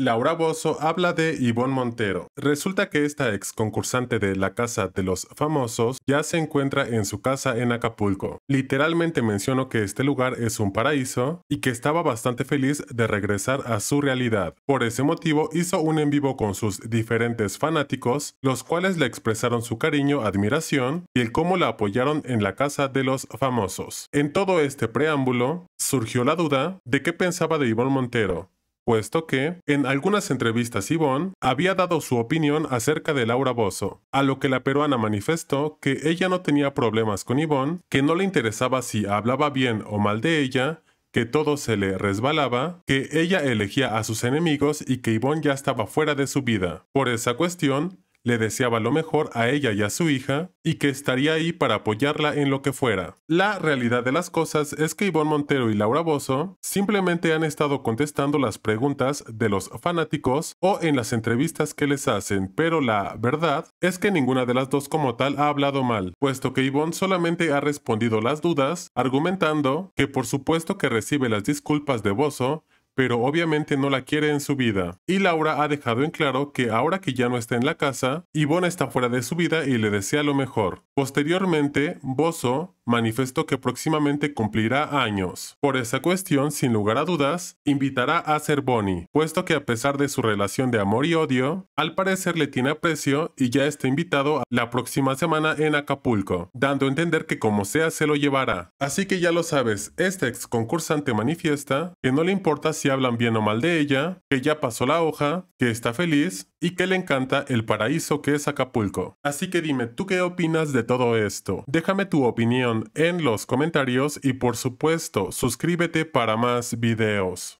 Laura Bozo habla de Ivonne Montero. Resulta que esta ex concursante de La Casa de los Famosos ya se encuentra en su casa en Acapulco. Literalmente mencionó que este lugar es un paraíso y que estaba bastante feliz de regresar a su realidad. Por ese motivo hizo un en vivo con sus diferentes fanáticos, los cuales le expresaron su cariño, admiración y el cómo la apoyaron en La Casa de los Famosos. En todo este preámbulo, surgió la duda de qué pensaba de Ivonne Montero puesto que, en algunas entrevistas Yvonne había dado su opinión acerca de Laura Bozo, a lo que la peruana manifestó que ella no tenía problemas con Yvonne, que no le interesaba si hablaba bien o mal de ella, que todo se le resbalaba, que ella elegía a sus enemigos y que Yvonne ya estaba fuera de su vida. Por esa cuestión, le deseaba lo mejor a ella y a su hija, y que estaría ahí para apoyarla en lo que fuera. La realidad de las cosas es que Ivonne Montero y Laura Bozo simplemente han estado contestando las preguntas de los fanáticos o en las entrevistas que les hacen, pero la verdad es que ninguna de las dos como tal ha hablado mal, puesto que Ivonne solamente ha respondido las dudas, argumentando que por supuesto que recibe las disculpas de Bozo, pero obviamente no la quiere en su vida. Y Laura ha dejado en claro que ahora que ya no está en la casa, Yvonne está fuera de su vida y le desea lo mejor. Posteriormente, Bozo manifestó que próximamente cumplirá años. Por esa cuestión, sin lugar a dudas, invitará a ser Bonnie, puesto que a pesar de su relación de amor y odio, al parecer le tiene aprecio y ya está invitado la próxima semana en Acapulco, dando a entender que como sea se lo llevará. Así que ya lo sabes, este ex concursante manifiesta que no le importa si hablan bien o mal de ella, que ya pasó la hoja, que está feliz y que le encanta el paraíso que es Acapulco. Así que dime, ¿tú qué opinas de todo esto? Déjame tu opinión en los comentarios y por supuesto, suscríbete para más videos.